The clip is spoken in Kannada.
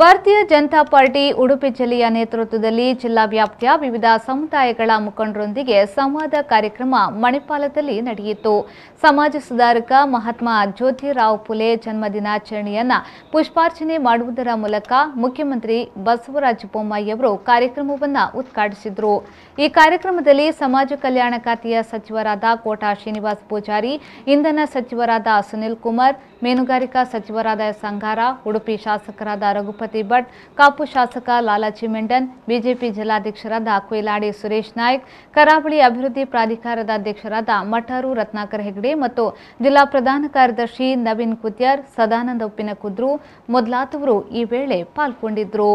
ಭಾರತೀಯ ಜನತಾ ಪಾರ್ಟಿ ಉಡುಪಿ ಜಿಲ್ಲೆಯ ನೇತೃತ್ವದಲ್ಲಿ ಜಿಲ್ಲಾ ವ್ಯಾಪ್ತಿಯ ವಿವಿಧ ಸಮುದಾಯಗಳ ಮುಖಂಡರೊಂದಿಗೆ ಸಂವಾದ ಕಾರ್ಯಕ್ರಮ ಮಣಿಪಾಲದಲ್ಲಿ ನಡೆಯಿತು ಸಮಾಜ ಸುಧಾರಕ ಮಹಾತ್ಮ ಜ್ಯೋತಿರಾವ್ ಪುಲೆ ಜನ್ಮದಿನಾಚರಣೆಯನ್ನ ಪುಷ್ಪಾರ್ಚನೆ ಮಾಡುವುದರ ಮೂಲಕ ಮುಖ್ಯಮಂತ್ರಿ ಬಸವರಾಜ ಅವರು ಕಾರ್ಯಕ್ರಮವನ್ನು ಉದ್ಘಾಟಿಸಿದರು ಈ ಕಾರ್ಯಕ್ರಮದಲ್ಲಿ ಸಮಾಜ ಕಲ್ಯಾಣ ಖಾತೆಯ ಸಚಿವರಾದ ಕೋಟಾ ಶ್ರೀನಿವಾಸ್ ಪೂಜಾರಿ ಇಂಧನ ಸಚಿವರಾದ ಸುನಿಲ್ ಕುಮಾರ್ ಮೀನುಗಾರಿಕಾ ಸಚಿವರಾದ ಸಂಗಾರ ಉಡುಪಿ ಶಾಸಕರಾದ ರಘುಪತಿ ಗಣಪತಿ ಭಟ್ ಕಾಪು ಶಾಸಕ ಲಾಲಾಜಿ ಮೆಂಡನ್ ಬಿಜೆಪಿ ಜಿಲ್ಲಾಧ್ಯಕ್ಷರಾದ ಕೊಯ್ಲಾಡಿ ಸುರೇಶ್ ನಾಯ್ಕ್ ಕರಾವಳಿ ಅಭಿವೃದ್ಧಿ ಪ್ರಾಧಿಕಾರದ ಅಧ್ಯಕ್ಷರಾದ ಮಠಾರು ರತ್ನಾಕರ್ ಹೆಗ್ಡೆ ಮತ್ತು ಜಿಲ್ಲಾ ಪ್ರಧಾನ ಕಾರ್ಯದರ್ಶಿ ನವೀನ್ ಕುತ್ಯಾರ್ ಸದಾನಂದ ಉಪ್ಪಿನಕುದ್ರು ಮೊದಲಾದವರು ಈ ವೇಳೆ ಪಾಲ್ಗೊಂಡಿದ್ದರು